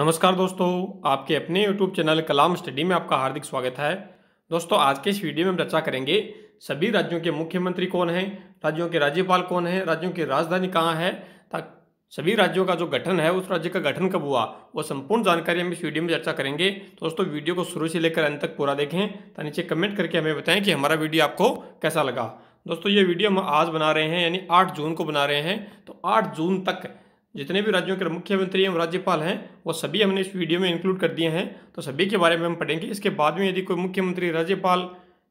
नमस्कार दोस्तों आपके अपने YouTube चैनल कलाम स्टडी में आपका हार्दिक स्वागत है दोस्तों आज के इस वीडियो में हम चर्चा करेंगे सभी राज्यों के मुख्यमंत्री कौन हैं राज्यों के राज्यपाल कौन हैं राज्यों की राजधानी कहाँ है सभी राज्यों का जो गठन है उस राज्य का गठन कब हुआ वो संपूर्ण जानकारी हम इस वीडियो में चर्चा करेंगे दोस्तों वीडियो को शुरू से लेकर अंत तक पूरा देखें तो नीचे कमेंट करके हमें बताएं कि हमारा वीडियो आपको कैसा लगा दोस्तों ये वीडियो हम आज बना रहे हैं यानी 8 जून को बना रहे हैं तो 8 जून तक जितने भी राज्यों के मुख्यमंत्री एवं राज्यपाल हैं वो सभी हमने इस वीडियो में इंक्लूड कर दिए हैं तो सभी के बारे में हम पढ़ेंगे इसके बाद में यदि कोई मुख्यमंत्री राज्यपाल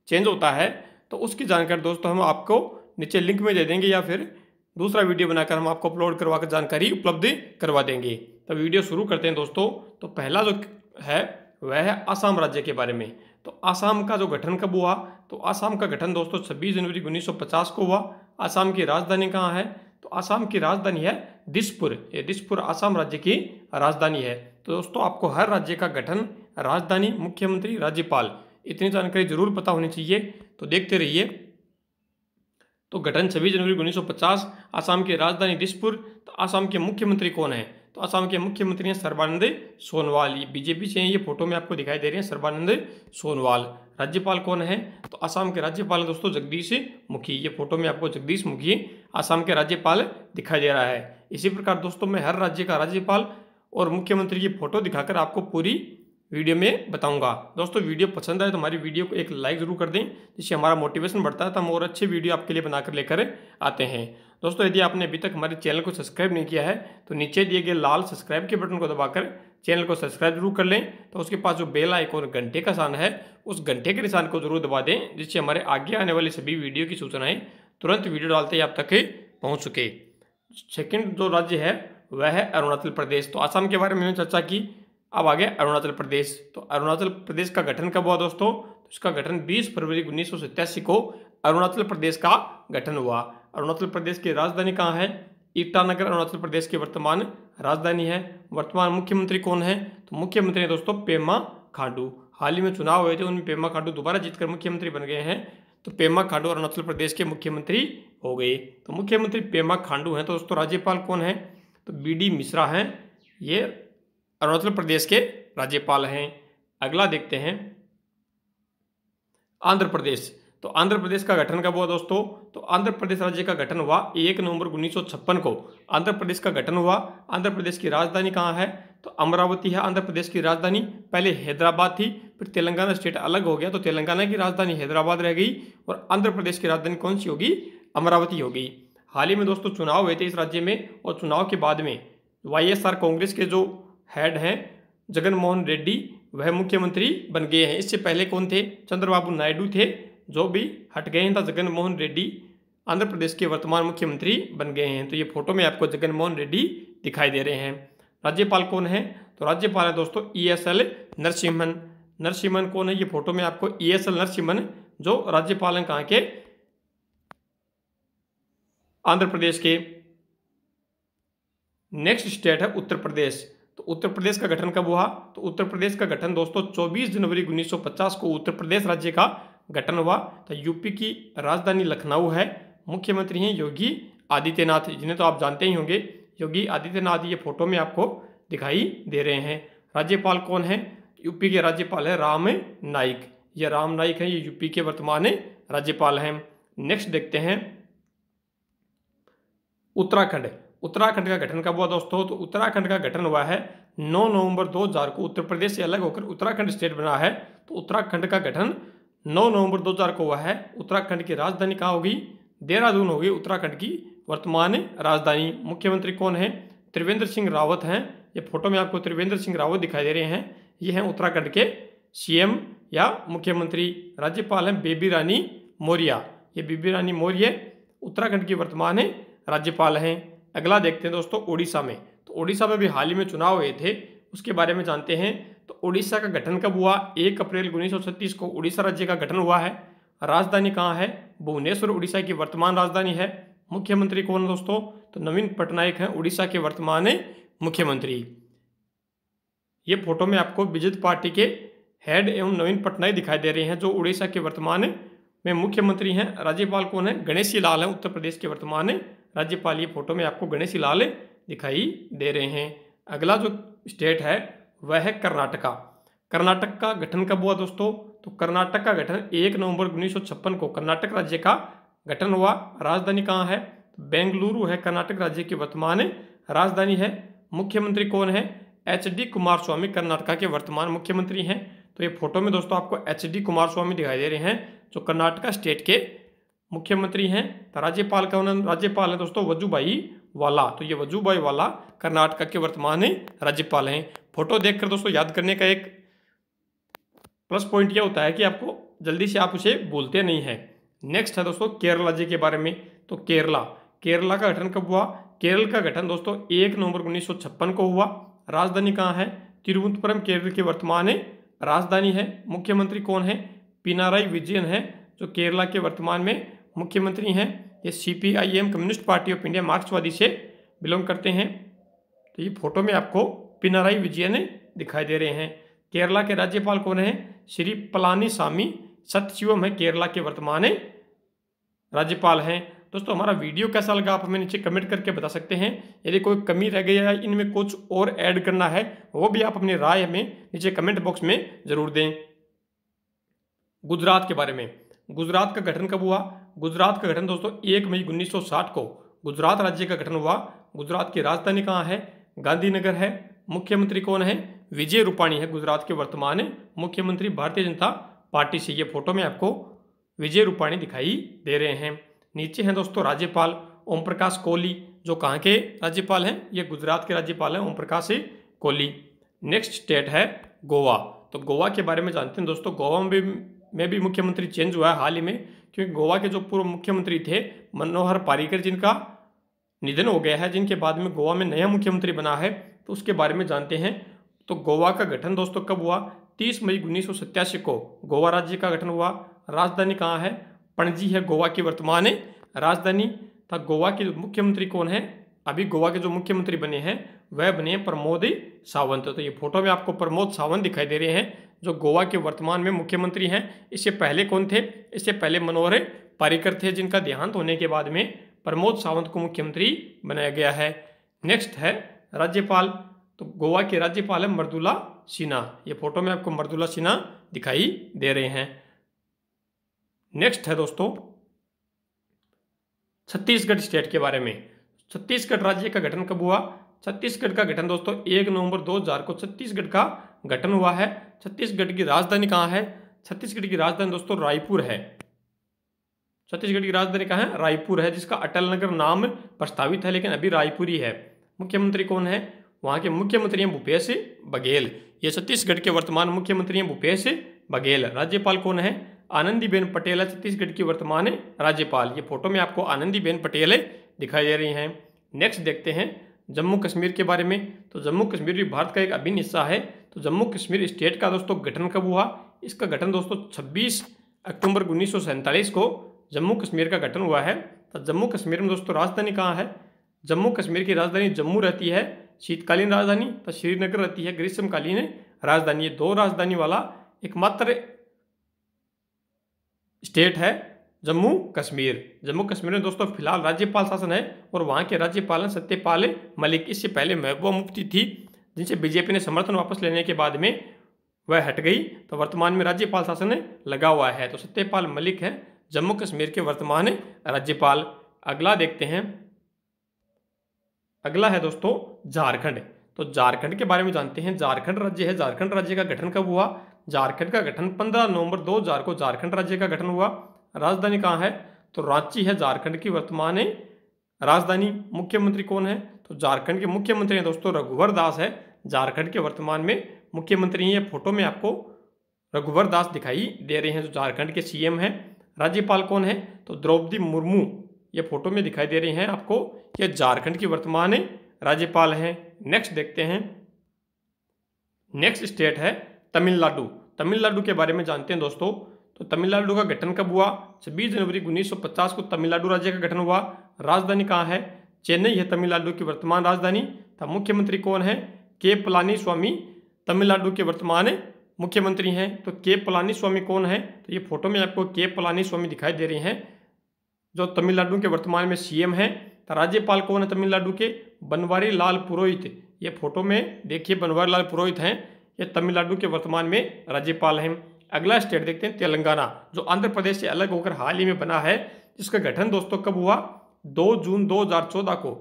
चेंज होता है तो उसकी जानकारी दोस्तों हम आपको नीचे लिंक में दे देंगे या फिर दूसरा वीडियो बनाकर हम आपको अपलोड करवा कर जानकारी उपलब्ध करवा देंगे तो वीडियो शुरू करते हैं दोस्तों तो पहला जो है वह है आसाम राज्य के बारे में तो आसाम का जो गठन कब हुआ तो आसाम का गठन दोस्तों 26 जनवरी 1950 को हुआ आसाम की राजधानी कहाँ है तो आसाम की राजधानी है दिसपुर ये दिसपुर आसाम राज्य की राजधानी है तो दोस्तों आपको हर राज्य का गठन राजधानी मुख्यमंत्री राज्यपाल इतनी जानकारी जरूर पता होनी चाहिए तो देखते रहिए तो गठन छब्बीस जनवरी 1950 आसाम की राजधानी दिसपुर तो आसाम के मुख्यमंत्री कौन है तो असम के मुख्यमंत्री हैं सर्बानंद सोनवाल ये बीजेपी से हैं ये फोटो में आपको दिखाई दे रहे हैं सर्बानंद सोनवाल राज्यपाल कौन है तो असम के राज्यपाल है दोस्तों जगदीश मुखी ये फोटो में आपको जगदीश मुखी आसाम के राज्यपाल दिखाई दे रहा है इसी प्रकार दोस्तों मैं हर राज्य का राज्यपाल और मुख्यमंत्री की फोटो दिखाकर आपको पूरी वीडियो में बताऊंगा दोस्तों वीडियो पसंद आए तो हमारी वीडियो को एक लाइक ज़रूर कर दें जिससे हमारा मोटिवेशन बढ़ता है तो हम और अच्छे वीडियो आपके लिए बनाकर लेकर आते हैं दोस्तों यदि आपने अभी तक हमारे चैनल को सब्सक्राइब नहीं किया है तो नीचे दिए गए लाल सब्सक्राइब के बटन को दबाकर चैनल को सब्सक्राइब जरूर कर लें तो उसके पास जो बेल और घंटे का निशान है उस घंटे के निशान को जरूर दबा दें जिससे हमारे आगे आने वाली सभी वीडियो की सूचनाएं तुरंत वीडियो डालते ही आप तक पहुँच सके सेकेंड जो राज्य है वह है अरुणाचल प्रदेश तो आसाम के बारे में हमने चर्चा की अब आ गया अरुणाचल प्रदेश तो अरुणाचल प्रदेश का गठन कब हुआ दोस्तों उसका तो इसका गठन बीस फरवरी उन्नीस को अरुणाचल प्रदेश का गठन हुआ अरुणाचल प्रदेश की राजधानी कहाँ है ईटानगर अरुणाचल प्रदेश की वर्तमान राजधानी है वर्तमान मुख्यमंत्री कौन है तो मुख्यमंत्री दोस्तों पेमा खांडू हाल ही में चुनाव हुए थे उनमें पेमा खांडू दोबारा जीतकर मुख्यमंत्री बन गए हैं तो पेमा खांडू अरुणाचल प्रदेश के मुख्यमंत्री हो गए तो मुख्यमंत्री पेमा खांडू हैं तो दोस्तों राज्यपाल कौन है तो बी डी मिश्रा हैं ये अरुणाचल प्रदेश के राज्यपाल हैं अगला देखते हैं आंध्र प्रदेश तो आंध्र प्रदेश का गठन कब हुआ दोस्तों तो आंध्र प्रदेश राज्य का गठन हुआ एक नवंबर उन्नीस को आंध्र प्रदेश का गठन हुआ आंध्र प्रदेश की राजधानी कहाँ है तो अमरावती है आंध्र प्रदेश की राजधानी पहले हैदराबाद थी फिर तेलंगाना स्टेट अलग हो गया तो तेलंगाना की राजधानी हैदराबाद रह गई और आंध्र प्रदेश की राजधानी कौन सी होगी अमरावती होगी हाल ही में दोस्तों चुनाव हुए थे इस राज्य में और चुनाव के बाद में वाईएसआर कांग्रेस के जो हेड हैं जगनमोहन रेड्डी वह मुख्यमंत्री बन गए हैं इससे पहले कौन थे चंद्रबाबू नायडू थे जो भी हट गए हैं तो जगन मोहन रेड्डी आंध्र प्रदेश के वर्तमान मुख्यमंत्री बन गए हैं तो ये फोटो में आपको जगन मोहन रेड्डी दिखाई दे रहे हैं राज्यपाल कौन है तो राज्यपाल है दोस्तों E S L Narasimhan Narasimhan कौन है ये फोटो में आपको ई एस एल नरसिम्हन जो राज्यपाल हैं कहाँ के आंध्र प्रदेश के नेक्स्ट स्टेट है उत्तर प्रदेश तो उत्तर प्रदेश का गठन कब हुआ तो उत्तर प्रदेश का गठन दोस्तों 24 जनवरी 1950 को उत्तर प्रदेश राज्य का गठन हुआ तो यूपी की राजधानी लखनऊ है मुख्यमंत्री हैं योगी आदित्यनाथ जिन्हें तो आप जानते ही होंगे योगी आदित्यनाथ ये फोटो में आपको दिखाई दे रहे हैं राज्यपाल कौन है यूपी के राज्यपाल है राम नाइक ये राम नाइक है ये यूपी के वर्तमान राज्यपाल हैं नेक्स्ट देखते हैं उत्तराखंड उत्तराखंड का गठन कब हुआ दोस्तों तो उत्तराखंड का गठन हुआ है 9 नवंबर 2000 को उत्तर प्रदेश से अलग होकर उत्तराखंड स्टेट बना है तो उत्तराखंड का गठन नौ नवंबर हज़ार को वह है उत्तराखंड की राजधानी कहाँ होगी देहरादून होगी उत्तराखंड की वर्तमान राजधानी मुख्यमंत्री कौन है त्रिवेंद्र सिंह रावत हैं ये फोटो में आपको त्रिवेंद्र सिंह रावत दिखाई दे रहे हैं ये हैं उत्तराखंड के सीएम या मुख्यमंत्री राज्यपाल हैं बेबी रानी मौर्य ये बेबी रानी मौर्य उत्तराखंड की वर्तमान राज्यपाल हैं अगला देखते हैं दोस्तों ओडिशा में तो ओडिशा में भी हाल ही में चुनाव हुए थे उसके बारे में जानते हैं उड़ीसा का गठन कब हुआ एक अप्रैल उन्नीस को उड़ीसा राज्य का गठन हुआ है राजधानी कहाँ है भुवनेश्वर उड़ीसा की वर्तमान राजधानी है मुख्यमंत्री कौन दोस्तों तो नवीन पटनायक हैं उड़ीसा के वर्तमान मुख्यमंत्री ये फोटो में आपको विजित पार्टी के हेड एवं नवीन पटनायक दिखाई दे रहे हैं जो उड़ीसा के वर्तमान में मुख्यमंत्री हैं राज्यपाल कौन है गणेशी लाल हैं उत्तर प्रदेश के वर्तमान राज्यपाल ये फोटो में आपको गणेशी लाल दिखाई दे रहे हैं अगला जो स्टेट है वह है कर्नाटका कर्नाटक का गठन कब हुआ दोस्तों तो कर्नाटक का गठन एक नवंबर उन्नीस को कर्नाटक राज्य का गठन हुआ राजधानी कहाँ है तो बेंगलुरु है कर्नाटक राज्य की वर्तमान राजधानी है मुख्यमंत्री कौन है H D Kumaraswamy Karnataka के वर्तमान मुख्यमंत्री हैं तो ये फोटो में दोस्तों आपको एच डी कुमार स्वामी दिखाई दे रहे हैं जो कर्नाटका स्टेट के मुख्यमंत्री हैं तो राज्यपाल का राज्यपाल है दोस्तों वजूभाई वाला तो ये वजूभाई वाला कर्नाटका के वर्तमान राज्यपाल हैं फोटो देखकर दोस्तों याद करने का एक प्लस पॉइंट यह होता है कि आपको जल्दी से आप उसे बोलते नहीं हैं नेक्स्ट है दोस्तों केरला जी के बारे में तो केरला केरला का गठन कब हुआ केरल का गठन दोस्तों एक नवंबर उन्नीस को हुआ राजधानी कहाँ है तिरुवनंतपुरम केरल की वर्तमान राजधानी है मुख्यमंत्री कौन है पिनाराई विजयन है जो केरला के वर्तमान में मुख्यमंत्री हैं ये C P I M communist party of India मार्क्सवादी से बिलोंग करते हैं तो ये फोटो में आपको पिनाराई विजयन दिखाई दे रहे हैं केरला के राज्यपाल कौन है श्री पलानी स्वामी सत्यशिवम है केरला के वर्तमान राज्यपाल हैं दोस्तों हमारा वीडियो कैसा लगा आप हमें नीचे कमेंट करके बता सकते हैं यदि कोई कमी रह गई है इनमें कुछ और ऐड करना है वो भी आप अपनी राय हमें नीचे कमेंट बॉक्स में ज़रूर दें गुजरात के बारे में गुजरात का गठन कब हुआ गुजरात का गठन दोस्तों एक मई 1960 को गुजरात राज्य का गठन हुआ गुजरात की राजधानी कहाँ है गांधीनगर है मुख्यमंत्री कौन है विजय रूपाणी है गुजरात के वर्तमान मुख्यमंत्री भारतीय जनता पार्टी से ये फोटो में आपको विजय रूपाणी दिखाई दे रहे हैं नीचे हैं दोस्तों राज्यपाल ओम प्रकाश कोहली जो कहाँ के राज्यपाल हैं ये गुजरात के राज्यपाल हैं ओम प्रकाश कोहली नेक्स्ट स्टेट है गोवा तो गोवा के बारे में जानते हैं दोस्तों गोवा में भी में भी मुख्यमंत्री चेंज हुआ है हाल ही में क्योंकि गोवा के जो पूर्व मुख्यमंत्री थे मनोहर पारिकर जिनका निधन हो गया है जिनके बाद में गोवा में नया मुख्यमंत्री बना है तो उसके बारे में जानते हैं तो गोवा का गठन दोस्तों कब हुआ 30 मई उन्नीस को गोवा राज्य का गठन हुआ राजधानी कहाँ है पणजी है गोवा की वर्तमान राजधानी था गोवा के मुख्यमंत्री कौन है अभी गोवा के जो मुख्यमंत्री बने हैं वह बने हैं प्रमोद सावंत तो ये फोटो में आपको प्रमोद सावंत दिखाई दे रहे हैं जो गोवा के वर्तमान में मुख्यमंत्री हैं इससे पहले कौन थे इससे पहले मनोहर पारिकर थे जिनका देहांत होने के बाद में प्रमोद सावंत को मुख्यमंत्री बनाया गया है नेक्स्ट है राज्यपाल तो गोवा के राज्यपाल है मर्दुला सिन्हा ये फोटो में आपको मर्दुला सिन्हा दिखाई दे रहे हैं नेक्स्ट है दोस्तों छत्तीसगढ़ स्टेट के बारे में छत्तीसगढ़ राज्य का गठन कब हुआ छत्तीसगढ़ का गठन दोस्तों एक नवंबर 2000 को छत्तीसगढ़ का गठन हुआ है छत्तीसगढ़ की राजधानी कहाँ है छत्तीसगढ़ की राजधानी दोस्तों रायपुर है छत्तीसगढ़ की राजधानी कहाँ है रायपुर है जिसका अटल नगर नाम प्रस्तावित है लेकिन अभी रायपुर ही है मुख्यमंत्री कौन है वहां के मुख्यमंत्री हैं भूपेश बघेल ये छत्तीसगढ़ के वर्तमान मुख्यमंत्री हैं भूपेश बघेल राज्यपाल कौन है आनंदीबेन पटेल है छत्तीसगढ़ की वर्तमान राज्यपाल ये फोटो में आपको आनंदीबेन पटेल दिखाई दे रही हैं नेक्स्ट देखते हैं जम्मू कश्मीर के बारे में तो जम्मू कश्मीर भी भारत का एक अभिन्न हिस्सा है तो जम्मू कश्मीर स्टेट का दोस्तों गठन कब हुआ इसका गठन दोस्तों 26 अक्टूबर उन्नीस को जम्मू कश्मीर का गठन हुआ है तो जम्मू कश्मीर में दोस्तों राजधानी कहाँ है जम्मू कश्मीर की राजधानी जम्मू रहती है शीतकालीन राजधानी तो श्रीनगर रहती है ग्रीष्मकालीन राजधानी ये दो राजधानी वाला एकमात्र स्टेट है जम्मू कश्मीर जम्मू कश्मीर में दोस्तों फिलहाल राज्यपाल शासन है और वहाँ के राज्यपाल हैं सत्यपाल मलिक इससे पहले महबूबा मुफ्ती थी जिनसे बीजेपी ने समर्थन वापस लेने के बाद में वह हट गई तो वर्तमान में राज्यपाल शासन लगा हुआ है तो सत्यपाल मलिक है जम्मू कश्मीर के वर्तमान राज्यपाल अगला देखते हैं अगला है दोस्तों झारखंड तो झारखंड के बारे में जानते हैं झारखंड राज्य है झारखंड राज्य का गठन कब हुआ झारखंड का गठन 15 नवंबर 2000 को झारखंड राज्य का गठन हुआ राजधानी कहाँ है तो रांची है झारखंड की वर्तमान राजधानी मुख्यमंत्री कौन है तो झारखंड के मुख्यमंत्री हैं दोस्तों रघुवर दास है झारखंड के वर्तमान में मुख्यमंत्री हैं ये फोटो में आपको रघुवर दास दिखाई दे रहे हैं जो झारखंड के सीएम हैं राज्यपाल कौन है तो द्रौपदी मुर्मू ये फोटो में दिखाई दे रही हैं आपको ये झारखंड की वर्तमान राज्यपाल हैं नेक्स्ट देखते हैं नेक्स्ट स्टेट है तमिलनाडु तमिलनाडु के बारे में जानते हैं दोस्तों तो तमिलनाडु का गठन कब हुआ छब्बीस जनवरी 1950 को तमिलनाडु राज्य का गठन हुआ राजधानी कहाँ है चेन्नई है तमिलनाडु की वर्तमान राजधानी तथा तो मुख्यमंत्री कौन है के पलानी स्वामी तमिलनाडु के वर्तमान मुख्यमंत्री हैं तो के पलानी स्वामी कौन है तो ये फोटो में आपको के पलानी स्वामी दिखाई दे रही हैं जो तमिलनाडु के वर्तमान में सीएम हैं तो राज्यपाल कौन है तमिलनाडु के बनवारी लाल पुरोहित ये फोटो में देखिए बनवारी लाल पुरोहित हैं ये तमिलनाडु के वर्तमान में राज्यपाल हैं अगला स्टेट देखते हैं तेलंगाना जो आंध्र प्रदेश से अलग होकर हाल ही में बना है जिसका गठन दोस्तों कब हुआ दो जून दो को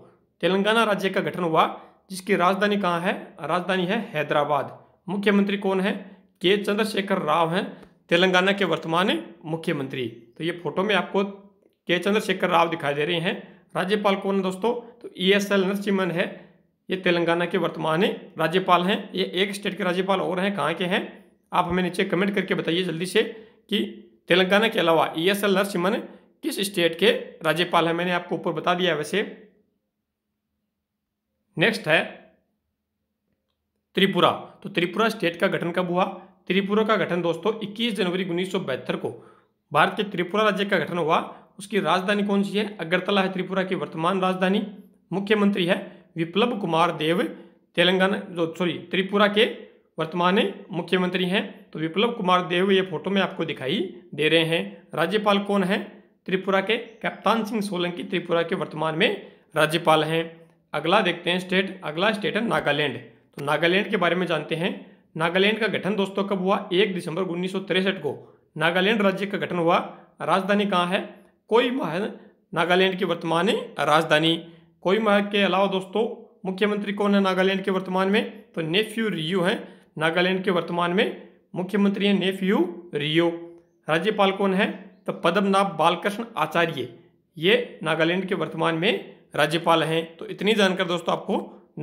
तेलंगाना राज्य का गठन हुआ जिसकी राजधानी कहाँ है राजधानी है हैदराबाद मुख्यमंत्री कौन है के चंद्रशेखर राव हैं तेलंगाना के वर्तमान मुख्यमंत्री तो ये फोटो में आपको के चंद्रशेखर राव दिखाई दे रहे हैं राज्यपाल कौन है दोस्तों तो ई एस एल नरसिम्हन है ये तेलंगाना के वर्तमान राज्यपाल हैं ये एक स्टेट के राज्यपाल और हैं कहाँ के हैं आप हमें नीचे कमेंट करके बताइए जल्दी से कि तेलंगाना के अलावा ई एस एल नरसिम्हन किस स्टेट के राज्यपाल हैं मैंने आपको ऊपर बता दिया वैसे नेक्स्ट है त्रिपुरा तो त्रिपुरा स्टेट का गठन कब हुआ त्रिपुरा का गठन दोस्तों 21 जनवरी उन्नीस को भारत के त्रिपुरा राज्य का गठन हुआ उसकी राजधानी कौन सी है अगरतला है त्रिपुरा की वर्तमान राजधानी मुख्यमंत्री है विप्लव कुमार देव तेलंगाना जो सॉरी त्रिपुरा के वर्तमान मुख्यमंत्री हैं तो विप्लव कुमार देव ये फोटो में आपको दिखाई दे रहे हैं राज्यपाल कौन है त्रिपुरा के कप्तान सिंह सोलंकी त्रिपुरा के वर्तमान में राज्यपाल हैं अगला देखते हैं स्टेट अगला स्टेट है नागालैंड तो नागालैंड के बारे में जानते हैं नागालैंड का गठन दोस्तों कब हुआ एक दिसंबर उन्नीस को नागालैंड राज्य का गठन हुआ राजधानी कहाँ है कोईमाह नागालैंड की वर्तमान राजधानी कोईमाह के अलावा दोस्तों मुख्यमंत्री कौन है नागालैंड के वर्तमान में तो नेफ्यू रियो है नागालैंड के वर्तमान में मुख्यमंत्री हैं नेफ्यू रियो राज्यपाल कौन है तो पद्मनाभ बालकृष्ण आचार्य ये नागालैंड के वर्तमान में राज्यपाल हैं तो इतनी जानकर दोस्तों आपको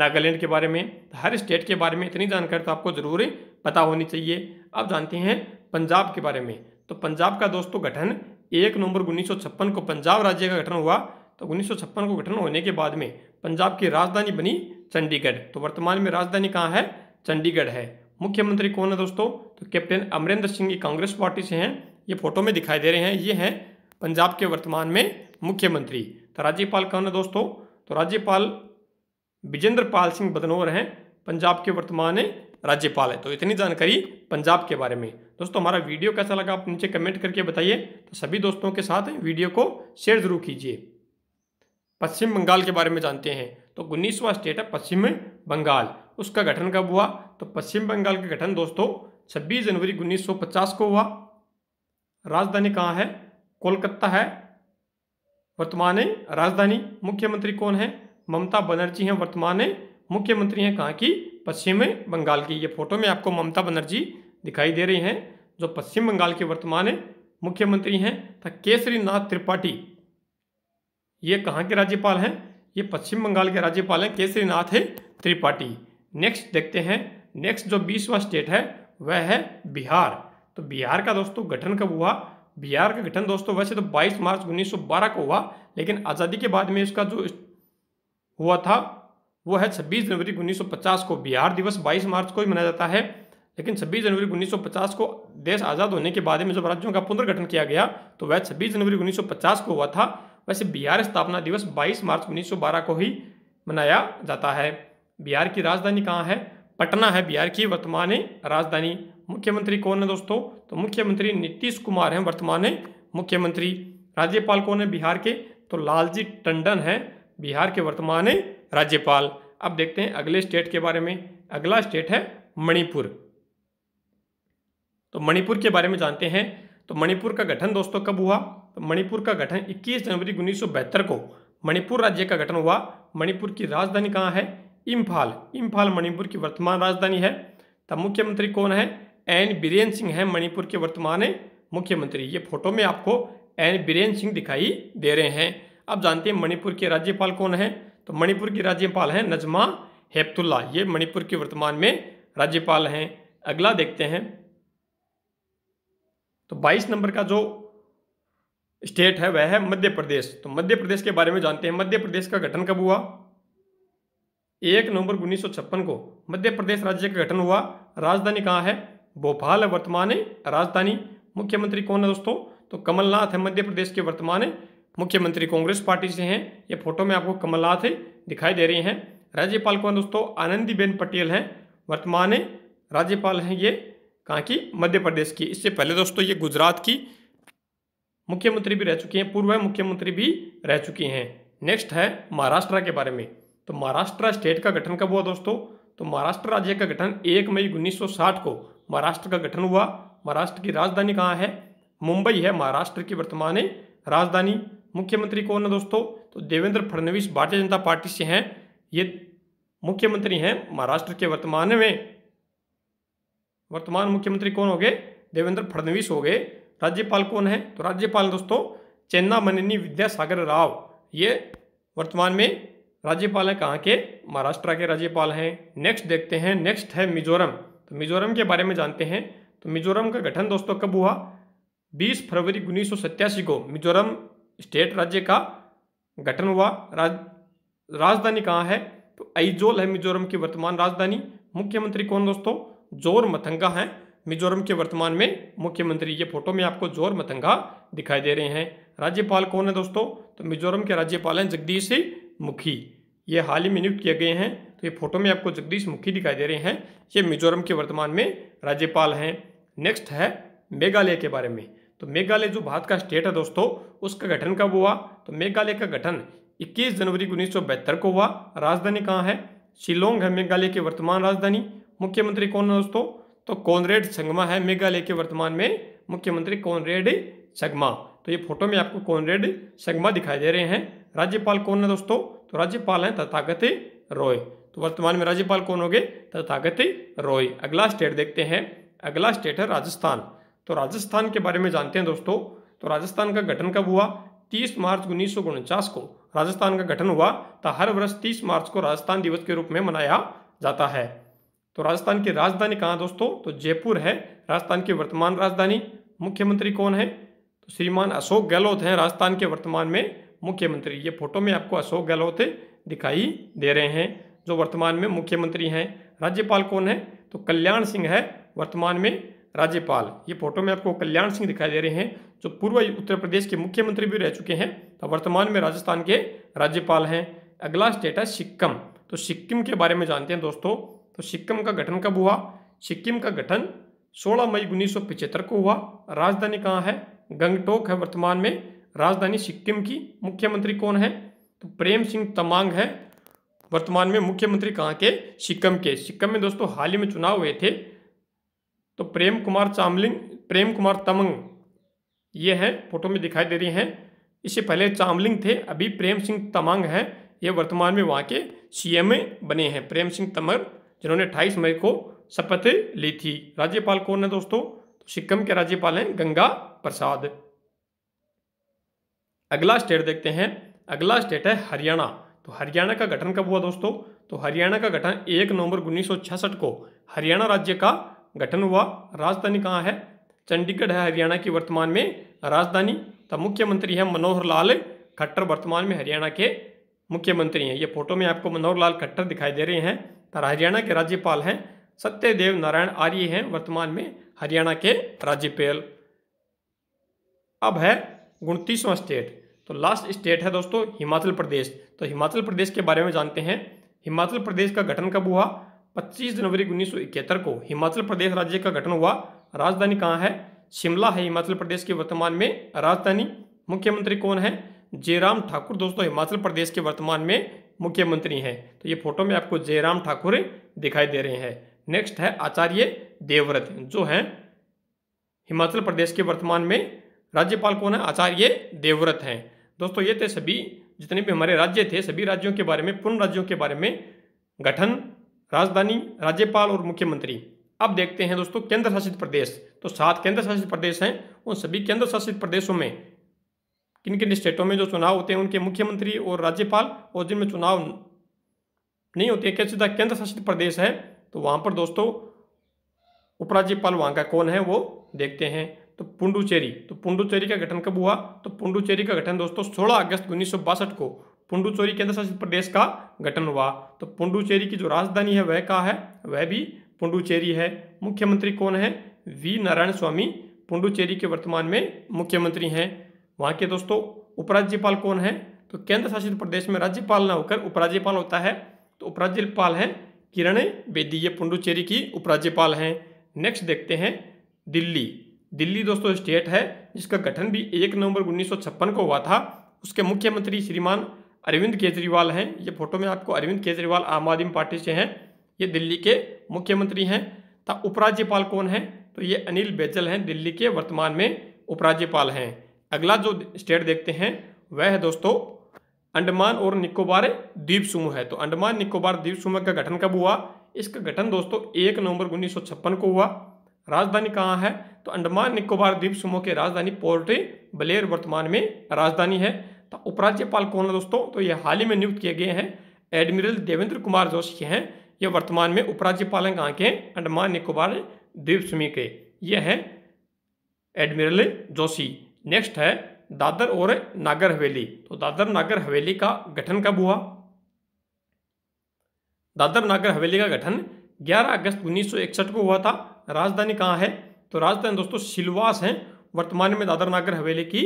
नागालैंड के बारे में हर स्टेट के बारे में इतनी जानकारी तो आपको ज़रूर पता होनी चाहिए अब जानते हैं पंजाब के बारे में तो पंजाब का दोस्तों गठन एक नवंबर उन्नीस को पंजाब राज्य का गठन हुआ तो उन्नीस को गठन होने के बाद में पंजाब की राजधानी बनी चंडीगढ़ तो वर्तमान में राजधानी कहाँ है चंडीगढ़ है मुख्यमंत्री कौन है दोस्तों तो कैप्टन अमरिंदर सिंह ये कांग्रेस पार्टी से हैं ये फोटो में दिखाई दे रहे हैं ये हैं पंजाब के वर्तमान में मुख्यमंत्री तो राज्यपाल कौन है दोस्तों तो राज्यपाल विजेंद्र पाल सिंह बदनौर हैं पंजाब के वर्तमान राज्यपाल है तो इतनी जानकारी पंजाब के बारे में दोस्तों हमारा वीडियो कैसा लगा आप नीचे कमेंट करके बताइए तो सभी दोस्तों के साथ वीडियो को शेयर ज़रूर कीजिए पश्चिम बंगाल के बारे में जानते हैं तो उन्नीसवा स्टेट है पश्चिम बंगाल उसका गठन कब हुआ तो पश्चिम बंगाल का गठन दोस्तों छब्बीस जनवरी उन्नीस को हुआ राजधानी कहाँ है कोलकाता है वर्तमान राजधानी मुख्यमंत्री कौन है ममता बनर्जी हैं वर्तमान मुख्यमंत्री हैं कहाँ की पश्चिम बंगाल की ये फोटो में आपको ममता बनर्जी दिखाई दे रही हैं जो पश्चिम बंगाल के वर्तमान मुख्यमंत्री हैं तथा केसरी नाथ त्रिपाठी ये कहाँ के राज्यपाल हैं ये पश्चिम बंगाल के राज्यपाल हैं केसरी नाथ है त्रिपाठी नेक्स्ट देखते हैं नेक्स्ट जो बीसवा स्टेट है वह है बिहार तो बिहार का दोस्तों गठन कब हुआ बिहार का गठन दोस्तों वैसे तो 22 मार्च 1912 को हुआ लेकिन आज़ादी के बाद में इसका जो हुआ था वो है 26 जनवरी 1950 को बिहार दिवस 22 मार्च को ही मनाया जाता है लेकिन 26 जनवरी 1950 को देश आज़ाद होने के बाद में जब राज्यों का पुनर्गठन किया गया तो वह 26 जनवरी 1950 को हुआ था वैसे बिहार स्थापना दिवस 22 मार्च 1912 को ही मनाया जाता है बिहार की राजधानी कहाँ है पटना है बिहार की वर्तमान राजधानी मुख्यमंत्री कौन है दोस्तों तो मुख्यमंत्री नीतीश कुमार हैं वर्तमान मुख्यमंत्री राज्यपाल कौन है बिहार के तो लालजी टंडन है बिहार के वर्तमान राज्यपाल अब देखते हैं अगले स्टेट के बारे में अगला स्टेट है मणिपुर तो मणिपुर के बारे में जानते हैं तो मणिपुर का गठन दोस्तों कब हुआ तो मणिपुर का गठन 21 जनवरी उन्नीस को मणिपुर राज्य का गठन हुआ मणिपुर की राजधानी कहाँ है इम्फाल इम्फाल मणिपुर की वर्तमान राजधानी है तब मुख्यमंत्री कौन है एन बीरेन सिंह है मणिपुर के वर्तमान मुख्यमंत्री ये फोटो में आपको एन बीरेन सिंह दिखाई दे रहे हैं अब जानते हैं मणिपुर के राज्यपाल कौन है तो मणिपुर की राज्यपाल हैं नजमा हेपतुल्ला ये मणिपुर के वर्तमान में राज्यपाल हैं अगला देखते हैं तो 22 नंबर का जो स्टेट है वह है मध्य प्रदेश तो मध्य प्रदेश के बारे में जानते हैं मध्य प्रदेश का गठन कब हुआ एक नवंबर उन्नीस को मध्य प्रदेश राज्य का गठन हुआ राजधानी कहाँ है भोपाल है वर्तमान राजधानी मुख्यमंत्री कौन है दोस्तों तो कमलनाथ है मध्य प्रदेश के वर्तमान मुख्यमंत्री कांग्रेस पार्टी से हैं ये फोटो में आपको कमलनाथ दिखाई दे रही हैं राज्यपाल कौन दोस्तों आनंदीबेन पटेल हैं वर्तमान राज्यपाल हैं ये कहाँ की मध्य प्रदेश की इससे पहले दोस्तों ये गुजरात की मुख्यमंत्री भी रह चुकी हैं पूर्व मुख्यमंत्री भी रह चुकी हैं नेक्स्ट है महाराष्ट्र के बारे में तो महाराष्ट्र स्टेट का गठन कब हुआ दोस्तों तो महाराष्ट्र राज्य का गठन एक मई 1960 को महाराष्ट्र का गठन हुआ महाराष्ट्र की राजधानी कहाँ है मुंबई है महाराष्ट्र की वर्तमान राजधानी मुख्यमंत्री कौन है दोस्तों तो देवेंद्र फडणवीस भारतीय जनता पार्टी से हैं ये मुख्यमंत्री हैं महाराष्ट्र के वर्तमान में वर्तमान मुख्यमंत्री कौन हो गए देवेंद्र फडणवीस हो गए राज्यपाल कौन है तो राज्यपाल दोस्तों चेन्ना मनिनी विद्यासागर राव ये वर्तमान में राज्यपाल हैं कहाँ के महाराष्ट्र के राज्यपाल हैं नेक्स्ट देखते हैं नेक्स्ट है मिजोरम तो मिजोरम के बारे में जानते हैं तो मिजोरम का गठन दोस्तों कब हुआ 20 फरवरी उन्नीस को मिजोरम स्टेट राज्य का गठन हुआ राज राजधानी कहाँ है तो आइजोल है मिजोरम की वर्तमान राजधानी मुख्यमंत्री कौन दोस्तों जोर मथंगा हैं मिजोरम के वर्तमान में मुख्यमंत्री ये फोटो में आपको जोर मथंगा दिखाई दे रहे हैं राज्यपाल कौन है दोस्तों तो मिजोरम के राज्यपाल हैं जगदीश मुखी ये हाल ही में नियुक्त किए गए हैं तो ये फोटो में आपको जगदीश मुखी दिखाई दे रहे हैं ये मिजोरम के वर्तमान में राज्यपाल हैं नेक्स्ट है मेघालय के बारे में तो मेघालय जो भारत का स्टेट है दोस्तों उसका गठन कब हुआ तो मेघालय का गठन 21 जनवरी उन्नीस को हुआ राजधानी कहाँ है शिलोंग है मेघालय की वर्तमान राजधानी मुख्यमंत्री कौन है दोस्तों तो कॉनरेड संगमा है मेघालय के वर्तमान में मुख्यमंत्री कॉनरेड संगमा तो ये फोटो में आपको कॉनरेड संगमा दिखाई दे रहे हैं राज्यपाल कौन है दोस्तों तो राज्यपाल हैं तथागत रॉय तो वर्तमान में राज्यपाल कौन हो गए तथागत रॉय अगला स्टेट देखते हैं अगला स्टेट है राजस्थान तो राजस्थान के बारे में जानते हैं दोस्तों तो राजस्थान का गठन कब हुआ 30 मार्च उन्नीस को राजस्थान का गठन हुआ तो हर वर्ष 30 मार्च को राजस्थान दिवस के रूप में मनाया जाता है तो राजस्थान की राजधानी कहाँ दोस्तों तो जयपुर है राजस्थान की वर्तमान राजधानी मुख्यमंत्री कौन है तो श्रीमान अशोक गहलोत हैं राजस्थान के वर्तमान में मुख्यमंत्री ये फोटो में आपको अशोक गहलोत दिखाई दे रहे हैं जो वर्तमान में मुख्यमंत्री हैं राज्यपाल कौन है तो कल्याण सिंह है वर्तमान में राज्यपाल ये फोटो में आपको कल्याण सिंह दिखाई दे रहे हैं जो पूर्व उत्तर प्रदेश के मुख्यमंत्री भी रह चुके हैं तो वर्तमान में राजस्थान के राज्यपाल हैं अगला स्टेट है सिक्किम तो सिक्किम के बारे में जानते हैं दोस्तों तो सिक्किम का गठन कब हुआ सिक्किम का गठन 16 मई उन्नीस को हुआ राजधानी कहाँ है गंगटोक है वर्तमान में राजधानी सिक्किम की मुख्यमंत्री कौन है तो प्रेम सिंह तमांग है वर्तमान में मुख्यमंत्री कहाँ के सिक्किम के सिक्किम में दोस्तों हाल ही में चुनाव हुए थे तो प्रेम कुमार चामलिंग प्रेम कुमार तमंग ये हैं फोटो में दिखाई दे रही हैं इससे पहले चामलिंग थे अभी प्रेम सिंह तमंग हैं ये वर्तमान में वहाँ के सीएम बने हैं प्रेम सिंह तमंग जिन्होंने अट्ठाईस मई को शपथ ली थी राज्यपाल कौन है दोस्तों तो सिक्किम के राज्यपाल हैं गंगा प्रसाद अगला स्टेट देखते हैं अगला स्टेट है हरियाणा तो हरियाणा का गठन कब हुआ दोस्तों तो हरियाणा का गठन एक नवंबर उन्नीस को हरियाणा राज्य का गठन हुआ राजधानी कहाँ है चंडीगढ़ है हरियाणा की वर्तमान में राजधानी तो मुख्यमंत्री है मनोहर लाल खट्टर वर्तमान में हरियाणा के मुख्यमंत्री हैं ये फोटो में आपको मनोहर लाल खट्टर दिखाई दे रहे हैं हरियाणा के राज्यपाल हैं सत्यदेव नारायण आर्य हैं वर्तमान में हरियाणा के राज्यपाल अब है उनतीसवां स्टेट तो लास्ट स्टेट है दोस्तों हिमाचल प्रदेश तो हिमाचल प्रदेश के बारे में जानते हैं हिमाचल प्रदेश का गठन कब हुआ 25 जनवरी उन्नीस को हिमाचल प्रदेश राज्य का गठन हुआ राजधानी कहाँ है शिमला है हिमाचल प्रदेश की वर्तमान में राजधानी मुख्यमंत्री कौन है जयराम ठाकुर दोस्तों हिमाचल प्रदेश के वर्तमान में मुख्यमंत्री हैं तो ये फोटो में आपको जयराम ठाकुर दिखाई दे रहे हैं नेक्स्ट है आचार्य देवव्रत जो हैं हिमाचल प्रदेश के वर्तमान में राज्यपाल कौन है आचार्य देवव्रत हैं दोस्तों ये थे सभी जितने भी हमारे राज्य थे सभी राज्यों के बारे में पूर्ण राज्यों के बारे में गठन राजधानी राज्यपाल और मुख्यमंत्री अब देखते हैं दोस्तों केंद्र शासित प्रदेश तो सात केंद्र शासित प्रदेश हैं उन सभी केंद्र शासित प्रदेशों में किन किन स्टेटों में जो चुनाव होते हैं उनके मुख्यमंत्री और राज्यपाल और जिनमें चुनाव नहीं होते कैसे सीधा केंद्र शासित प्रदेश है तो वहाँ पर दोस्तों उपराज्यपाल वहाँ का कौन है वो देखते हैं तो पुंडुचेरी तो पुंडुचेरी का गठन कब हुआ तो पुंडुचेरी का गठन दोस्तों सोलह अगस्त उन्नीस को पुंडुचेरी केंद्र शासित प्रदेश का गठन हुआ तो पुंडुचेरी की जो राजधानी है वह कहाँ है वह भी पुंडुचेरी है मुख्यमंत्री कौन है वी नारायण स्वामी पुंडुचेरी के वर्तमान में मुख्यमंत्री हैं वहाँ के दोस्तों उपराज्यपाल कौन है तो केंद्र शासित प्रदेश में राज्यपाल ना होकर उपराज्यपाल होता है तो उपराज्यपाल हैं किरण बेदी ये पुंडुचेरी की उपराज्यपाल हैं नेक्स्ट देखते हैं दिल्ली दिल्ली दोस्तों स्टेट है जिसका गठन भी एक नवंबर उन्नीस को हुआ था उसके मुख्यमंत्री श्रीमान अरविंद केजरीवाल हैं ये फोटो में आपको अरविंद केजरीवाल आम आदमी पार्टी से हैं ये दिल्ली के मुख्यमंत्री हैं तथा उपराज्यपाल कौन है तो ये अनिल बैजल हैं दिल्ली के वर्तमान में उपराज्यपाल हैं अगला जो स्टेट देखते हैं वह है दोस्तों अंडमान और निकोबार द्वीप समूह है तो अंडमान निकोबार द्वीप समूह का गठन कब हुआ इसका गठन दोस्तों एक नवंबर उन्नीस को हुआ राजधानी कहाँ है तो अंडमान निकोबार द्वीप समूह की राजधानी पोर्ट ब्लेयर वर्तमान में राजधानी है तो उपराज्यपाल कौन है दोस्तों तो ये हाल ही में नियुक्त किए गए हैं एडमिरल देवेंद्र कुमार जोशी हैं ये वर्तमान में उपराज्यपाल हैं कहाँ के अंडमान निकोबार द्वीप समूह के ये हैं एडमिरल जोशी नेक्स्ट है दादर और नागर हवेली तो दादर नागर हवेली का गठन कब हुआ दादर नागर हवेली का गठन 11 अगस्त 1961 को हुआ था राजधानी कहाँ है तो राजधानी दोस्तों सिलवास है वर्तमान में दादर नागर हवेली की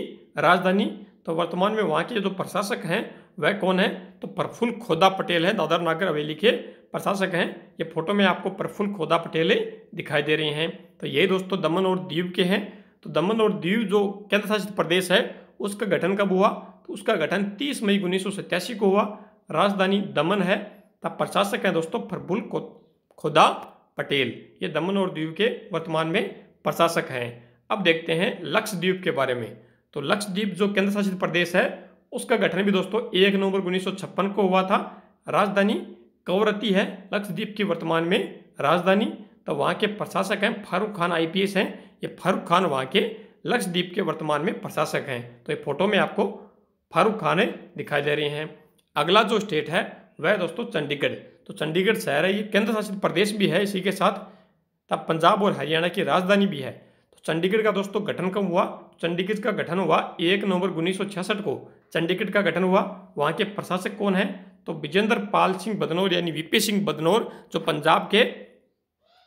राजधानी तो वर्तमान में वहाँ के जो प्रशासक हैं वह कौन है तो प्रफुल्ल खोदा पटेल है दादर नागर हवेली के प्रशासक हैं ये फोटो में आपको प्रफुल्ल खोदा पटेल दिखाई दे रहे हैं तो ये दोस्तों दमन और दीव के हैं तो दमन और दीव जो केंद्र शासित प्रदेश है उसका गठन कब हुआ तो उसका गठन 30 मई उन्नीस को हुआ राजधानी दमन है तब प्रशासक हैं दोस्तों फरबुल खुदा पटेल ये दमन और दीव के वर्तमान में प्रशासक हैं अब देखते हैं लक्षद्वीप के बारे में तो लक्षद्वीप जो केंद्र शासित प्रदेश है उसका गठन भी दोस्तों एक नवंबर उन्नीस को हुआ था राजधानी कवरती है लक्षद्वीप की वर्तमान में राजधानी तो वहाँ के प्रशासक हैं फारूक खान आईपीएस हैं ये फारूक खान वहाँ के लक्षद्वीप के वर्तमान में प्रशासक हैं तो ये फोटो में आपको फारूक खान दिखाई दे रहे हैं अगला जो स्टेट है वह दोस्तों चंडीगढ़ तो चंडीगढ़ शहर है ये केंद्र शासित प्रदेश भी है इसी के साथ तब पंजाब और हरियाणा की राजधानी भी है तो चंडीगढ़ का दोस्तों गठन कब हुआ चंडीगढ़ का गठन हुआ एक नवंबर उन्नीस को चंडीगढ़ का गठन हुआ वहाँ के प्रशासक कौन है तो विजेंद्र पाल सिंह बदनौर यानी वीपी सिंह बदनौर जो पंजाब के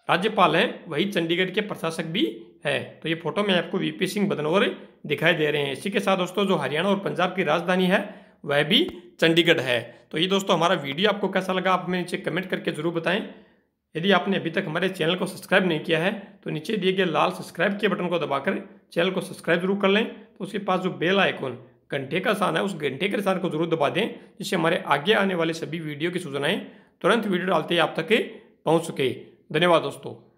राज्यपाल हैं वही चंडीगढ़ के प्रशासक भी है तो ये फोटो में आपको वीपी सिंह बदनौर दिखाई दे रहे हैं इसी के साथ दोस्तों जो हरियाणा और पंजाब की राजधानी है वह भी चंडीगढ़ है तो ये दोस्तों हमारा वीडियो आपको कैसा लगा आप हमें नीचे कमेंट करके जरूर बताएं यदि आपने अभी तक हमारे चैनल को सब्सक्राइब नहीं किया है तो नीचे दिए गए लाल सब्सक्राइब के बटन को दबाकर चैनल को सब्सक्राइब जरूर कर लें तो उसके पास जो बेल आइकॉन घंटे का स्थान है उस घंटे के स्थान को जरूर दबा दें जिससे हमारे आगे आने वाले सभी वीडियो की सूचनाएँ तुरंत वीडियो डालते ही आप तक पहुँच सके धन्यवाद दोस्तों